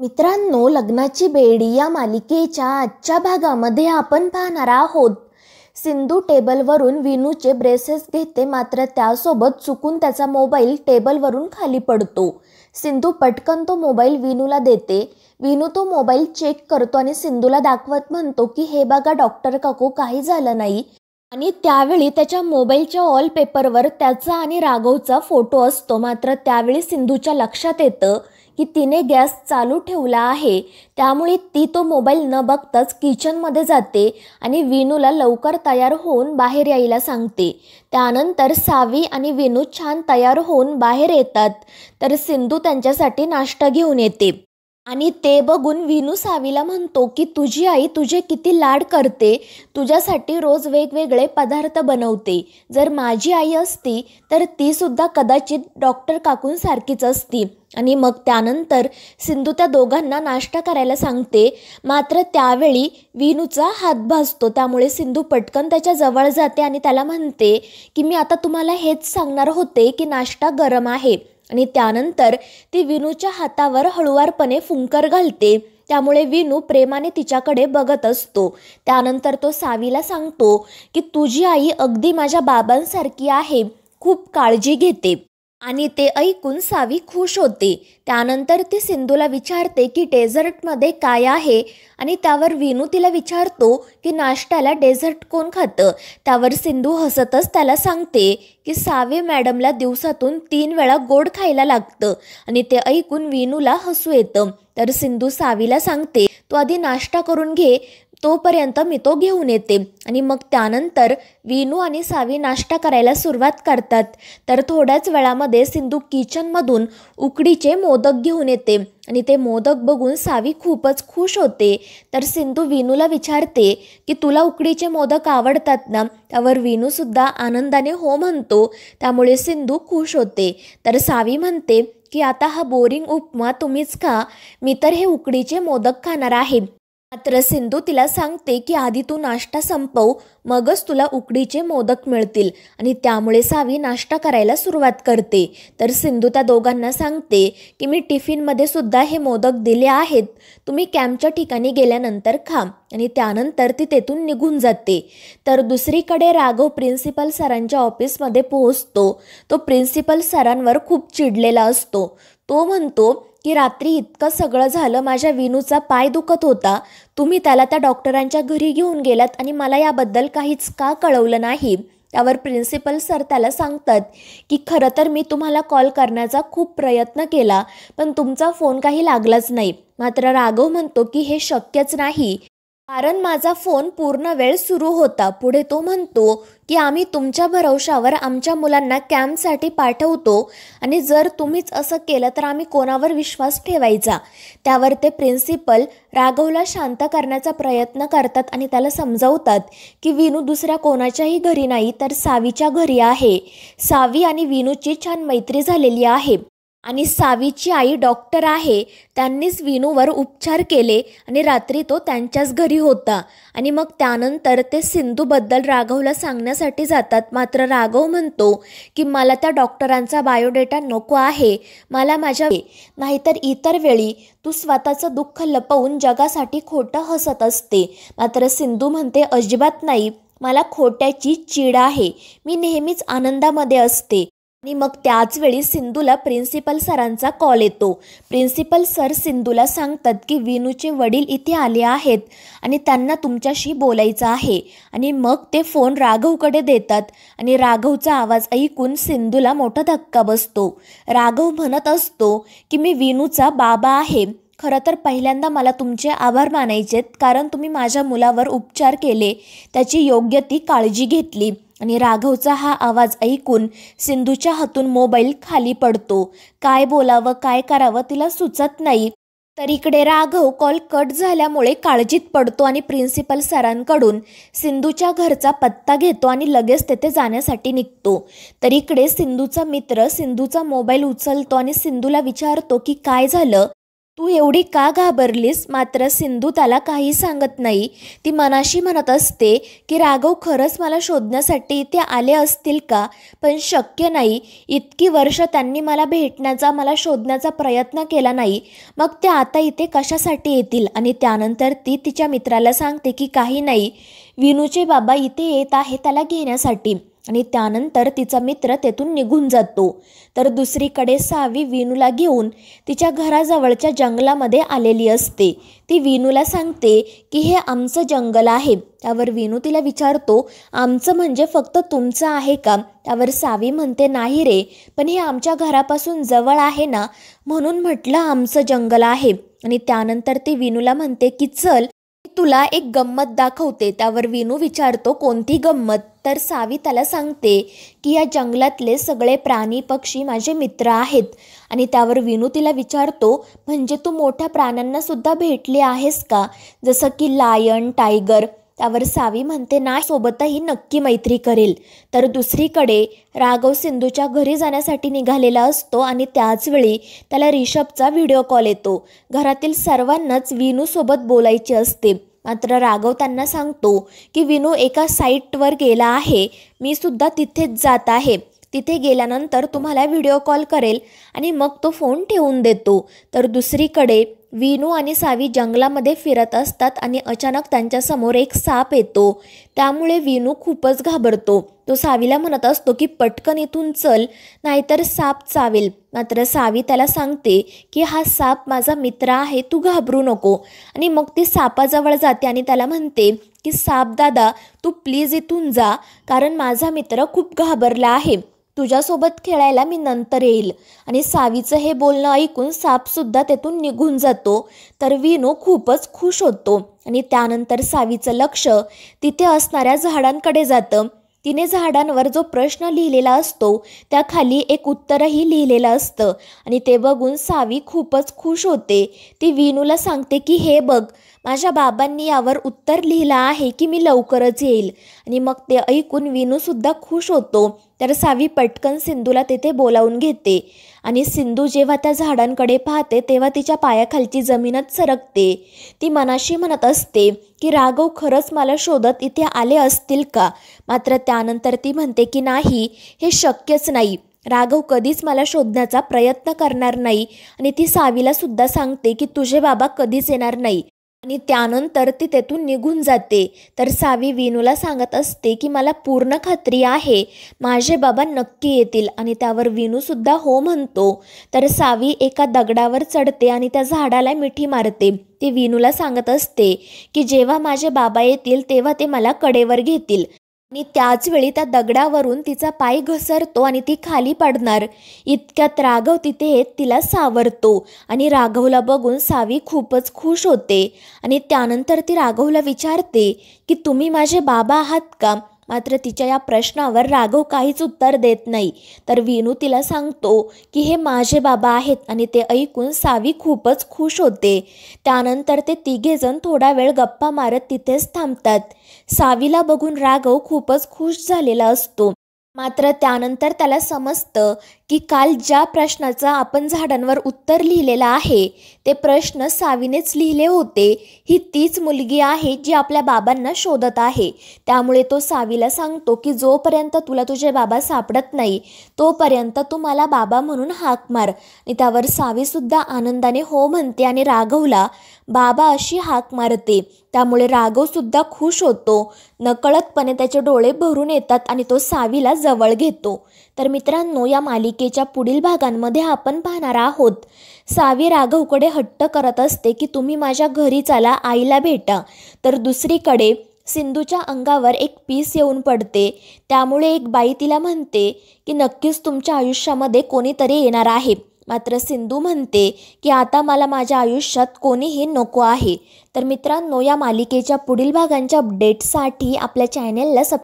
मित्रांनो लग्नाची बेडी या मालिकेच्या आजच्या भागामध्ये आपण पाहणार आहोत सिंधू टेबलवरून विनूचे ब्रेसेस घेते मात्र त्यासोबत चुकून त्याचा मोबाईल टेबलवरून खाली पडतो सिंधू पटकन तो मोबाईल विनूला देते विनू तो मोबाईल चेक करतो आणि सिंधूला दाखवत म्हणतो की हे बघा डॉक्टर काकू काही झालं नाही आणि त्यावेळी त्याच्या मोबाईलच्या वॉलपेपरवर त्याचा आणि राघवचा फोटो असतो मात्र त्यावेळी सिंधूच्या लक्षात येतं की तिने गॅस चालू ठेवला आहे त्यामुळे ती तो मोबाईल न बघताच किचनमध्ये जाते आणि विनूला लवकर तयार होऊन बाहेर यायला सांगते त्यानंतर सावी आणि विनू छान तयार होऊन बाहेर येतात तर सिंधू त्यांच्यासाठी नाश्ता घेऊन येते आणि ते बघून विनू सावीला म्हणतो की तुझी आई तुझे किती लाड करते तुझ्यासाठी रोज वेगवेगळे पदार्थ बनवते जर माझी आई असती तर तीसुद्धा कदाचित डॉक्टर काकूंसारखीच असती आणि मग त्यानंतर सिंधू त्या दोघांना नाश्ता करायला सांगते मात्र त्यावेळी विनूचा हात भासतो त्यामुळे सिंधू पटकन त्याच्या जवळ जाते आणि त्याला म्हणते की मी आता तुम्हाला हेच सांगणार होते की नाश्ता गरम आहे आणि त्यानंतर ती विनूच्या हातावर हळुवारपणे फुंकर घालते त्यामुळे विनू प्रेमाने तिच्याकडे बघत असतो त्यानंतर तो सावीला सांगतो की तुझी आई अगदी माझ्या बाबांसारखी आहे खूप काळजी घेते आणि ते ऐकून सावी खुश होते त्यानंतर ती सिंधूला विचारते की डेझर्टमध्ये काय आहे आणि त्यावर विनू तिला विचारतो की नाश्त्याला डेझर्ट कोण खातं त्यावर सिंधू हसतच त्याला सांगते की सावी मॅडमला दिवसातून तीन वेळा गोड खायला लागतं आणि ते ऐकून विनूला हसू येतं तर सिंधू सावीला सांगते तू आधी नाश्ता करून घे तोपर्यंत मी तो घेऊन येते आणि मग त्यानंतर विनू आणि सावी नाश्ता करायला सुरुवात करतात तर थोड्याच वेळामध्ये सिंधू किचनमधून उकडीचे मोदक घेऊन येते आणि ते मोदक बघून सावी खूपच खुश होते तर सिंधू विनूला विचारते की तुला उकडीचे मोदक आवडतात ना त्यावर विनूसुद्धा आनंदाने हो म्हणतो त्यामुळे सिंधू खुश होते तर सावी म्हणते की आता हा बोरिंग उपमा तुम्हीच खा मी तर हे उकडीचे मोदक खाणार आहे मात्र सिंधू तिला सांगते की आधी तू नाश्ता संपव मगच तुला उकडीचे मोदक मिळतील आणि त्यामुळे सावी नाश्ता करायला सुरुवात करते तर सिंधू त्या दोघांना सांगते की मी टिफिनमध्ये सुद्धा हे मोदक दिले आहेत तुम्ही कॅम्पच्या ठिकाणी गेल्यानंतर खा आणि त्यानंतर ती तेथून निघून जाते तर दुसरीकडे राघव प्रिन्सिपल सरांच्या ऑफिसमध्ये पोहोचतो तो प्रिन्सिपल सरांवर खूप चिडलेला असतो तो म्हणतो की रात्री इतकं सगळं झालं माझ्या विनूचा पाय दुखत होता तुम्ही त्याला त्या डॉक्टरांच्या घरी घेऊन गेलात आणि मला याबद्दल काहीच का कळवलं नाही त्यावर प्रिन्सिपल सर त्याला सांगतात की खरं तर मी तुम्हाला कॉल करण्याचा खूप प्रयत्न केला पण तुमचा फोन काही लागलाच नाही मात्र राघव म्हणतो की हे शक्यच नाही कारण माझा फोन पूर्ण वेळ सुरू होता पुढे तो म्हणतो की आम्ही तुमच्या भरवशावर आमच्या मुलांना कॅम्पसाठी पाठवतो आणि जर तुम्हीच असं केलं तर आम्ही कोणावर विश्वास ठेवायचा त्यावर ते प्रिन्सिपल राघवला शांत करण्याचा प्रयत्न करतात आणि त्याला समजावतात की विनू दुसऱ्या कोणाच्याही घरी नाही तर सावीच्या घरी आहे सावी आणि विनूची छान मैत्री झालेली आहे आणि सावीची आई डॉक्टर आहे त्यांनीच विनूवर उपचार केले आणि रात्री तो त्यांच्याच घरी होता आणि मग त्यानंतर ते सिंधूबद्दल राघवला सांगण्यासाठी जातात मात्र राघव म्हणतो की मला त्या डॉक्टरांचा बायोडेटा नको आहे मला माझ्या नाहीतर इतर वेळी तू स्वतःचं दुःख लपवून जगासाठी खोटं हसत असते मात्र सिंधू म्हणते अजिबात नाही मला खोट्याची चीड आहे मी नेहमीच आनंदामध्ये असते आणि मग त्याच वेळी सिंधूला प्रिन्सिपल सरांचा कॉल येतो प्रिन्सिपल सर सिंधूला सांगतात की विनूचे वडील इथे आले आहेत आणि त्यांना तुमच्याशी बोलायचं आहे आणि मग ते फोन राघवकडे देतात आणि राघवचा आवाज ऐकून सिंधूला मोठा धक्का बसतो राघव म्हणत असतो की मी विनूचा बाबा आहे खरं तर पहिल्यांदा मला तुमचे आभार मानायचेत कारण तुम्ही माझ्या मुलावर उपचार केले त्याची योग्य ती काळजी घेतली आणि राघवचा हा आवाज ऐकून सिंधूच्या हातून मोबाईल खाली पडतो काय बोलावं काय करावं तिला सुचत नाही तर इकडे राघव कॉल कट झाल्यामुळे काळजीत पडतो आणि प्रिन्सिपल सरांकडून सिंधूच्या घरचा पत्ता घेतो आणि लगेच तेथे जाण्यासाठी निघतो तर इकडे सिंधूचा मित्र सिंधूचा मोबाईल उचलतो आणि सिंधूला विचारतो की काय झालं तू एवढी का घाबरलीस मात्र सिंधू त्याला काही सांगत नाही ती मनाशी म्हणत असते की राघव खरंच मला शोधण्यासाठी इथे आले असतील का पण शक्य नाही इतकी वर्ष त्यांनी मला भेटण्याचा मला शोधण्याचा प्रयत्न केला नाही मग ते आता इथे कशासाठी येतील आणि त्यानंतर ती तिच्या मित्राला सांगते की काही नाही विनूचे बाबा इथे येत आहे त्याला घेण्यासाठी आणि त्यानंतर तिचा मित्र तेथून निघून जातो तर दुसरीकडे सावी विनूला घेऊन तिच्या घराजवळच्या जंगलामध्ये आलेली असते ती विनूला सांगते की हे आमचं जंगल आहे त्यावर विनू तिला विचारतो आमचं म्हणजे फक्त तुमचं आहे का त्यावर सावी म्हणते नाही रे पण हे आमच्या घरापासून जवळ आहे ना म्हणून म्हटलं आमचं जंगल आहे आणि त्यानंतर ती विनूला म्हणते की चल तुला एक गंमत दाखवते त्यावर विनू विचारतो कोणती गंमत तर सावी त्याला सांगते की या जंगलातले सगळे प्राणी पक्षी माझे मित्र आहेत आणि त्यावर विनू तिला विचारतो म्हणजे तू मोठ्या प्राण्यांना सुद्धा भेटली आहेस का जसं की लायन टायगर त्यावर सावी म्हणते ना सोबतही नक्की मैत्री करेल तर दुसरीकडे राघव सिंधूच्या घरी जाण्यासाठी निघालेला असतो आणि त्याचवेळी त्याला रिषभचा व्हिडिओ कॉल येतो घरातील सर्वांनाच विनूसोबत बोलायचे असते मात्र राघव त्यांना सांगतो की विनू एका साईटवर गेला आहे मी सुद्धा तिथेच जात आहे तिथे गेल्यानंतर तुम्हाला व्हिडिओ कॉल करेल आणि मग तो फोन ठेवून देतो तर दुसरीकडे विनू आणि सावी जंगलामध्ये फिरत असतात आणि अचानक त्यांच्यासमोर एक साप येतो त्यामुळे विनू खूपच घाबरतो तो सावीला म्हणत असतो की पटकन इथून चल नाहीतर साप चावेल मात्र सावी त्याला सांगते की हा साप माझा मित्र आहे तू घाबरू नको आणि मग ती सापाजवळ जाते आणि त्याला म्हणते की साप दादा तू प्लीज इथून जा कारण माझा मित्र खूप घाबरला आहे तुझ्यासोबत खेळायला मी नंतर येईल आणि सावीचं हे बोलणं ऐकून सापसुद्धा तेथून निघून जातो तर विनू खूपच खुश होतो आणि त्यानंतर सावीचं लक्ष तिथे असणाऱ्या झाडांकडे जातं तिने झाडांवर जो प्रश्न लिहिलेला असतो त्या खाली एक उत्तरही लिहिलेलं असतं आणि ते बघून सावी खूपच खुश होते ती विनूला सांगते की हे बघ माझ्या बाबांनी यावर उत्तर लिहिलं आहे की मी लवकरच येईल आणि मग ते ऐकून विनूसुद्धा खुश होतो तर सावी पटकन सिंधूला तेथे बोलावून घेते आणि सिंधू जेव्हा त्या झाडांकडे पाहते तेव्हा तिच्या पायाखालची जमीनच सरकते ती मनाशी म्हणत असते की राघव खरंच मला शोधत इथे आले असतील का मात्र त्यानंतर ती म्हणते की नाही हे शक्यच नाही राघव कधीच मला शोधण्याचा प्रयत्न करणार नाही आणि ती सावीला सुद्धा सांगते की तुझे बाबा कधीच येणार नाही आणि त्यानंतर ती तेथून निघून जाते तर सावी विनूला सांगत असते की मला पूर्ण खात्री आहे माझे बाबा नक्की येतील आणि त्यावर वेणूसुद्धा हो म्हणतो तर सावी एका दगडावर चढते आणि त्या झाडाला मिठी मारते ती विनूला सांगत असते की जेव्हा माझे बाबा येतील तेव्हा ते मला कडेवर घेतील आणि वेळी त्या दगडावरून तिचा पाय घसरतो आणि ती खाली पडणार इतक्यात राघव तिथे येत तिला सावरतो आणि राघवला बघून सावी खूपच खुश होते आणि त्यानंतर ती राघवला विचारते की तुम्ही माझे बाबा आहात का मात्र तिच्या या प्रश्नावर राघव काहीच उत्तर देत नाही तर विनू तिला सांगतो की हे माझे बाबा आहेत आणि ते ऐकून सावी खूपच खुश होते त्यानंतर ते तिघेजण थोडा वेळ गप्पा मारत तिथेच थांबतात सावीला बघून राघव खूपच खुश झालेला असतो मात्र त्यानंतर त्याला समजतं की काल ज्या प्रश्नाचं आपण झाडांवर उत्तर लिहिलेलं आहे ते प्रश्न सावीनेच लिहिले होते ही तीच मुलगी आहे जी आपल्या बाबांना शोधत आहे त्यामुळे तो सावीला सांगतो की जोपर्यंत तुला तुझे बाबा सापडत नाही तोपर्यंत तू मला बाबा म्हणून हाक मार आणि त्यावर सावीसुद्धा आनंदाने हो म्हणते आणि राघवला बाबा अशी हाक मारते त्यामुळे राघवसुद्धा खुश होतो नकळतपणे त्याचे डोळे भरून येतात आणि तो सावीला जवळ घेतो तर मित्रांनो या मालिकेच्या पुढील भागांमध्ये आपण पाहणार आहोत सावी राघवकडे हट्ट करत असते की तुम्ही माझ्या घरी चला आईला भेटा तर दुसरीकडे सिंधूच्या अंगावर एक पीस येऊन पडते त्यामुळे एक बाई तिला म्हणते की नक्कीच तुमच्या आयुष्यामध्ये कोणीतरी येणार आहे मात्र सिंधू म्हणते की आता मला माझ्या आयुष्यात कोणीही नको आहे तर मित्रांनो या मालिकेच्या पुढील भागांच्या अपडेटसाठी आपल्या चॅनेलला सब